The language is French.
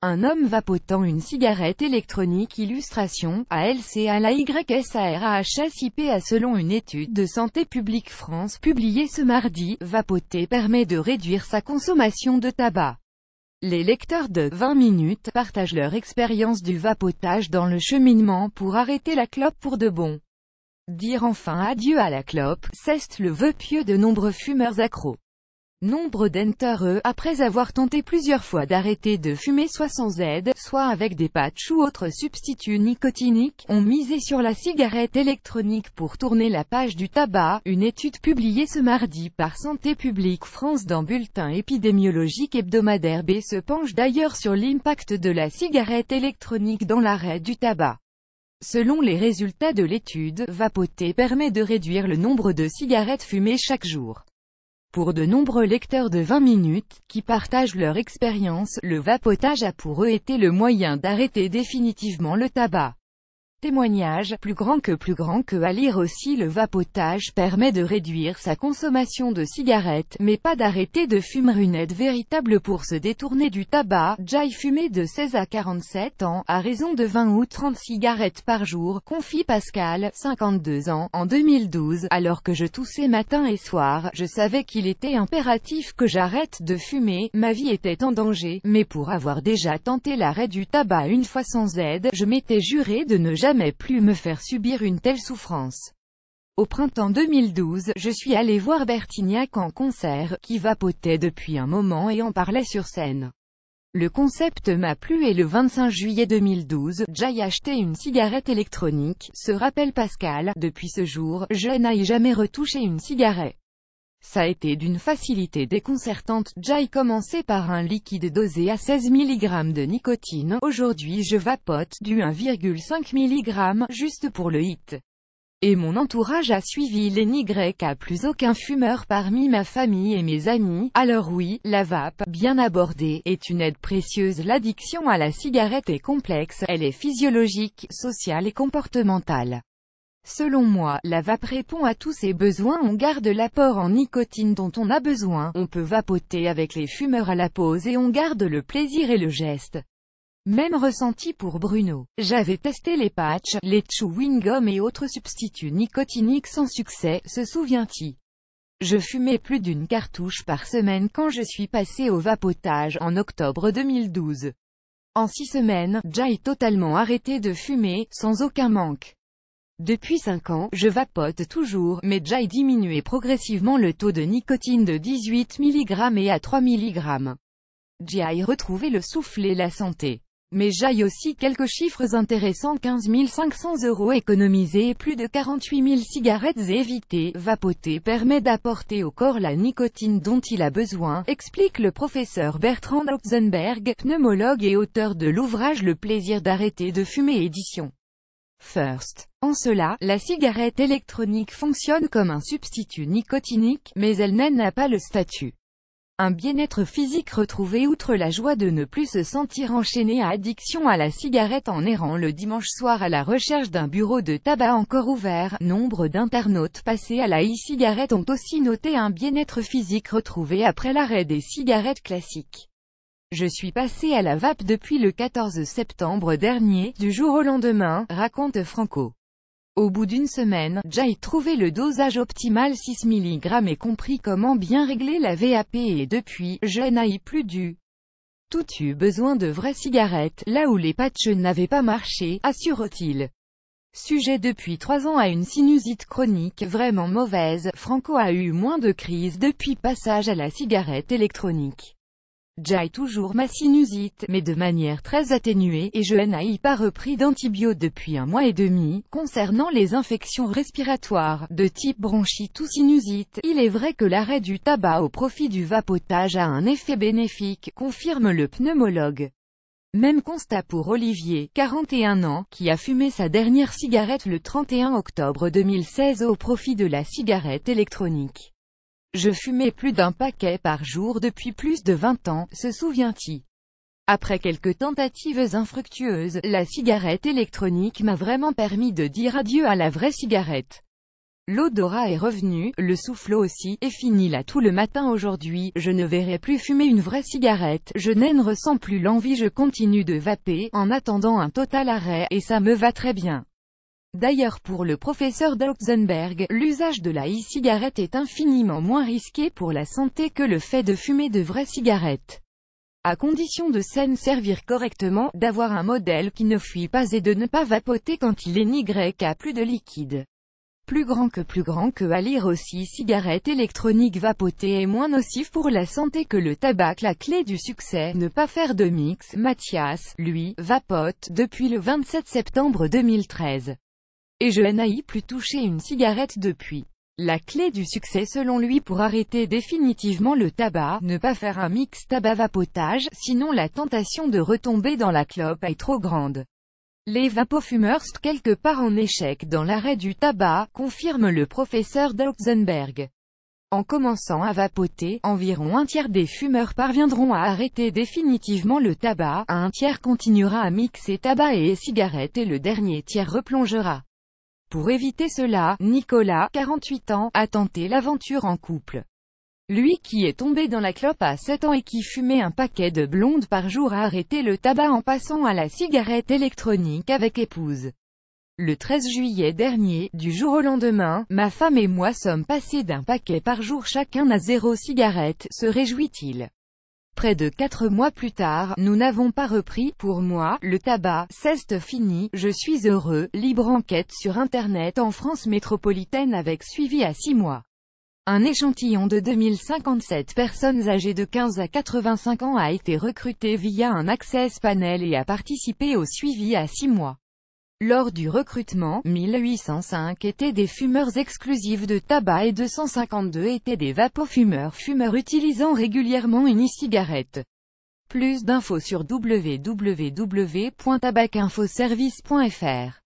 Un homme vapotant une cigarette électronique illustration, A » selon une étude de Santé publique France publiée ce mardi, vapoter permet de réduire sa consommation de tabac. Les lecteurs de 20 minutes partagent leur expérience du vapotage dans le cheminement pour arrêter la clope pour de bon. Dire enfin adieu à la clope, ceste le vœu pieux de nombreux fumeurs accros. Nombre d'entre après avoir tenté plusieurs fois d'arrêter de fumer soit sans aide, soit avec des patchs ou autres substituts nicotiniques, ont misé sur la cigarette électronique pour tourner la page du tabac, une étude publiée ce mardi par Santé publique France dans Bulletin épidémiologique hebdomadaire B se penche d'ailleurs sur l'impact de la cigarette électronique dans l'arrêt du tabac. Selon les résultats de l'étude, vapoter permet de réduire le nombre de cigarettes fumées chaque jour. Pour de nombreux lecteurs de 20 minutes, qui partagent leur expérience, le vapotage a pour eux été le moyen d'arrêter définitivement le tabac. Témoignage, plus grand que plus grand que à lire aussi le vapotage permet de réduire sa consommation de cigarettes, mais pas d'arrêter de fumer une aide véritable pour se détourner du tabac. Jai fumait de 16 à 47 ans, à raison de 20 ou 30 cigarettes par jour, confie Pascal, 52 ans, en 2012, alors que je toussais matin et soir, je savais qu'il était impératif que j'arrête de fumer, ma vie était en danger, mais pour avoir déjà tenté l'arrêt du tabac une fois sans aide, je m'étais juré de ne jamais jamais plus me faire subir une telle souffrance. Au printemps 2012, je suis allé voir Bertignac en concert, qui vapotait depuis un moment et en parlait sur scène. Le concept m'a plu et le 25 juillet 2012, j'ai acheté une cigarette électronique, se rappelle Pascal, depuis ce jour, je n'ai jamais retouché une cigarette. Ça a été d'une facilité déconcertante. Jai commencé par un liquide dosé à 16 mg de nicotine. Aujourd'hui je vapote du 1,5 mg, juste pour le hit. Et mon entourage a suivi les à plus aucun fumeur parmi ma famille et mes amis. Alors oui, la vape, bien abordée, est une aide précieuse. L'addiction à la cigarette est complexe, elle est physiologique, sociale et comportementale. Selon moi, la vape répond à tous ses besoins on garde l'apport en nicotine dont on a besoin, on peut vapoter avec les fumeurs à la pause et on garde le plaisir et le geste. Même ressenti pour Bruno. J'avais testé les patchs, les chewing-gum et autres substituts nicotiniques sans succès, se souvient-il. Je fumais plus d'une cartouche par semaine quand je suis passé au vapotage en octobre 2012. En six semaines, j'ai totalement arrêté de fumer, sans aucun manque. Depuis 5 ans, je vapote toujours, mais j'ai diminué progressivement le taux de nicotine de 18 mg et à 3 mg. J'ai retrouvé le souffle et la santé. Mais j'ai aussi quelques chiffres intéressants 15 500 euros économisés et plus de 48 000 cigarettes évitées. Vapoter permet d'apporter au corps la nicotine dont il a besoin, explique le professeur Bertrand Hopzenberg, pneumologue et auteur de l'ouvrage Le plaisir d'arrêter de fumer édition. First. En cela, la cigarette électronique fonctionne comme un substitut nicotinique, mais elle n'a pas le statut. Un bien-être physique retrouvé outre la joie de ne plus se sentir enchaîné à addiction à la cigarette en errant le dimanche soir à la recherche d'un bureau de tabac encore ouvert. Nombre d'internautes passés à la e-cigarette ont aussi noté un bien-être physique retrouvé après l'arrêt des cigarettes classiques. Je suis passé à la vape depuis le 14 septembre dernier, du jour au lendemain, raconte Franco. Au bout d'une semaine, j'ai trouvait le dosage optimal 6 mg et compris comment bien régler la VAP et depuis, je n'ai plus dû. Tout eu besoin de vraies cigarettes, là où les patchs n'avaient pas marché, assure-t-il. Sujet depuis trois ans à une sinusite chronique vraiment mauvaise, Franco a eu moins de crises depuis passage à la cigarette électronique. J'ai toujours ma sinusite, mais de manière très atténuée, et je n'ai pas repris d'antibiotiques depuis un mois et demi. Concernant les infections respiratoires, de type bronchite ou sinusite, il est vrai que l'arrêt du tabac au profit du vapotage a un effet bénéfique, confirme le pneumologue. Même constat pour Olivier, 41 ans, qui a fumé sa dernière cigarette le 31 octobre 2016 au profit de la cigarette électronique. Je fumais plus d'un paquet par jour depuis plus de 20 ans, se souvient-il. Après quelques tentatives infructueuses, la cigarette électronique m'a vraiment permis de dire adieu à la vraie cigarette. L'odorat est revenu, le souffle aussi, et fini là tout le matin aujourd'hui, je ne verrai plus fumer une vraie cigarette, je n'en ressens plus l'envie je continue de vaper, en attendant un total arrêt, et ça me va très bien. D'ailleurs pour le professeur Dautzenberg, l'usage de la e-cigarette est infiniment moins risqué pour la santé que le fait de fumer de vraies cigarettes. À condition de s'en servir correctement, d'avoir un modèle qui ne fuit pas et de ne pas vapoter quand il est nigré qu'à plus de liquide. Plus grand que plus grand que à lire aussi cigarette électronique vapotée est moins nocif pour la santé que le tabac la clé du succès, ne pas faire de mix, Mathias, lui, vapote, depuis le 27 septembre 2013 et je n'ai plus touché une cigarette depuis. La clé du succès selon lui pour arrêter définitivement le tabac, ne pas faire un mix tabac-vapotage, sinon la tentation de retomber dans la clope est trop grande. Les vapofumeurs sont quelque part en échec dans l'arrêt du tabac, confirme le professeur Dautzenberg. En commençant à vapoter, environ un tiers des fumeurs parviendront à arrêter définitivement le tabac, un tiers continuera à mixer tabac et cigarettes et le dernier tiers replongera. Pour éviter cela, Nicolas, 48 ans, a tenté l'aventure en couple. Lui qui est tombé dans la clope à 7 ans et qui fumait un paquet de blondes par jour a arrêté le tabac en passant à la cigarette électronique avec épouse. Le 13 juillet dernier, du jour au lendemain, ma femme et moi sommes passés d'un paquet par jour chacun à zéro cigarette, se réjouit-il. Près de quatre mois plus tard, nous n'avons pas repris, pour moi, le tabac, c'est fini, je suis heureux, libre enquête sur Internet en France métropolitaine avec suivi à six mois. Un échantillon de 2057 personnes âgées de 15 à 85 ans a été recruté via un access panel et a participé au suivi à six mois. Lors du recrutement, 1805 étaient des fumeurs exclusifs de tabac et 252 étaient des vapofumeurs fumeurs utilisant régulièrement une e-cigarette. Plus d'infos sur www.tabacinfoservice.fr